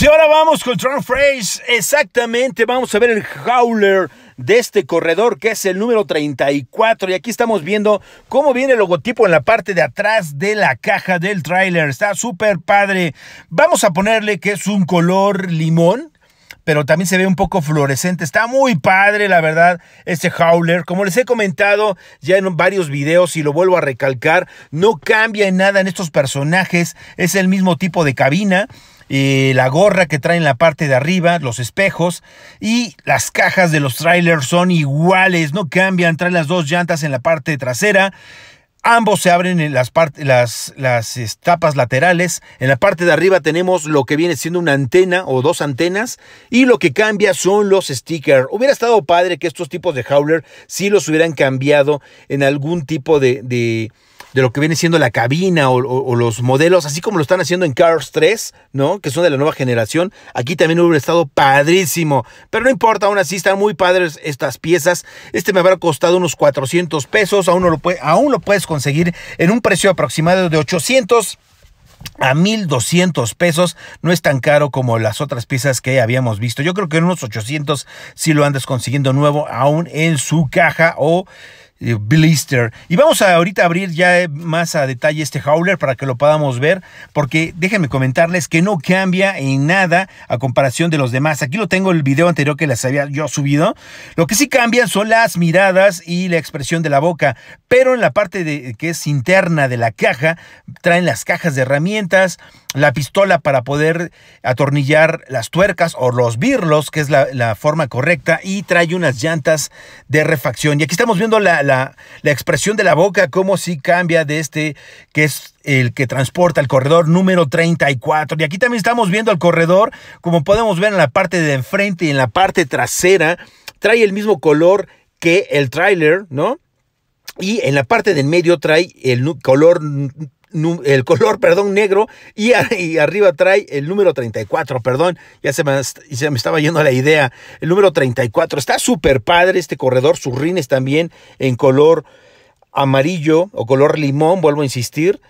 y ahora vamos con Trump Phrase. Exactamente, vamos a ver el Howler de este corredor que es el número 34 y aquí estamos viendo cómo viene el logotipo en la parte de atrás de la caja del trailer. Está súper padre. Vamos a ponerle que es un color limón pero también se ve un poco fluorescente. Está muy padre, la verdad, este Howler. Como les he comentado ya en varios videos y lo vuelvo a recalcar, no cambia en nada en estos personajes. Es el mismo tipo de cabina la gorra que traen la parte de arriba, los espejos y las cajas de los trailers son iguales, no cambian, traen las dos llantas en la parte trasera. Ambos se abren en las, las, las tapas laterales. En la parte de arriba tenemos lo que viene siendo una antena o dos antenas. Y lo que cambia son los stickers. Hubiera estado padre que estos tipos de Howler sí los hubieran cambiado en algún tipo de de lo que viene siendo la cabina o, los modelos, así como lo están haciendo en Cars 3, ¿no? Que son de la nueva generación. Aquí también hubiera estado padrísimo. Pero no importa, aún así están muy padres estas piezas. Este me habrá costado unos 400 pesos. Aún, no lo, puede, aún lo puedes conseguir en un precio aproximado de 800 a 1200 pesos no es tan caro como las otras piezas que habíamos visto yo creo que en unos 800 si lo andas consiguiendo nuevo aún en su caja o eh, Blister. Y vamos a ahorita abrir ya eh, más a detalle este Howler para que lo podamos ver, porque déjenme comentarles que no cambia en nada a comparación de los demás. Aquí lo tengo el video anterior que les había yo subido. Lo que sí cambian son las miradas y la expresión de la boca, pero en la parte de, que es interna de la caja, traen las cajas de herramientas, la pistola para poder atornillar las tuercas o los birlos, que es la, forma correcta, y trae unas llantas de refacción. Y aquí estamos viendo la la, expresión de la boca, cómo si cambia de este, que es el que transporta el corredor número 34. Y aquí también estamos viendo al corredor, como podemos ver en la parte de enfrente y en la parte trasera, trae el mismo color que el trailer, ¿no? Y en la parte del medio trae el color el color, perdón, negro y, arriba trae el número 34, perdón, ya se me, estaba yendo la idea, el número 34. Está súper padre este corredor, sus rines también en color amarillo o color limón, vuelvo a insistir.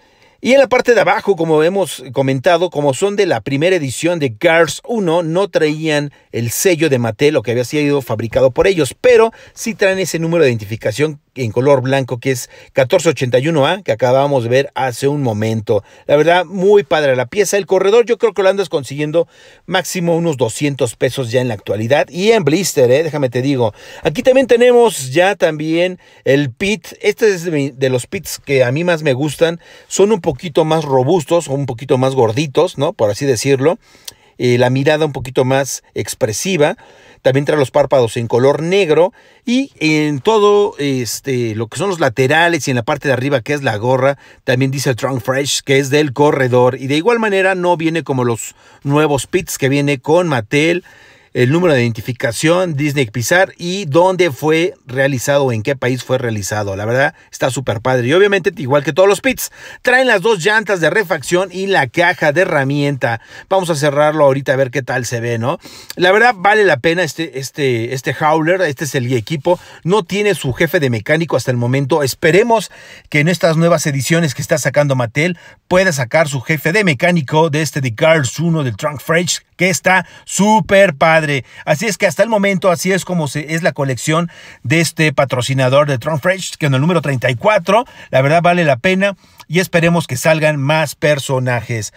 Y en la parte de abajo, como hemos comentado, como son de la primera edición de Cars 1, no traían el sello de Mattel, lo que había sido fabricado por ellos, pero sí traen ese número de identificación en color blanco que es 1481A que acabamos de ver hace un momento. La verdad, muy padre la pieza. El corredor yo creo que lo andas consiguiendo máximo unos 200 pesos ya en la actualidad y en blister, ¿eh? déjame te digo. Aquí también tenemos ya también el pit. Este es de, los pits que a mí más me gustan. Son un poquito más robustos, un poquito más gorditos, ¿no? Por así decirlo. Eh, la mirada un poquito más expresiva, también trae los párpados en color negro y en todo este, lo que son los laterales y en la parte de arriba que es la gorra, también dice Trunk Fresh que es del corredor y de igual manera no viene como los nuevos pits que viene con Mattel el número de identificación, Disney Pixar y dónde fue realizado, en qué país fue realizado. La verdad, está súper padre. Y obviamente, igual que todos los pits, traen las dos llantas de refacción y la caja de herramienta. Vamos a cerrarlo ahorita a ver qué tal se ve, ¿no? La verdad, vale la pena este, este, este Howler. Este es el equipo. No tiene su jefe de mecánico hasta el momento. Esperemos que en estas nuevas ediciones que está sacando Mattel pueda sacar su jefe de mecánico de este de Cars 1 del Trunk Fresh, que está súper padre. Así es que hasta el momento, así es como es la colección de este patrocinador de Trump que en el número 34, la verdad vale la pena y esperemos que salgan más personajes.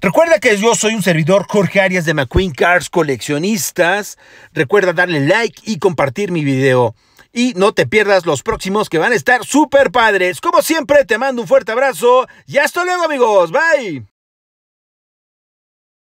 Recuerda que yo soy un servidor Jorge Arias de McQueen Cars Coleccionistas. Recuerda darle like y compartir mi video. Y no te pierdas los próximos que van a estar súper padres. Como siempre, te mando un fuerte abrazo y hasta luego amigos. Bye.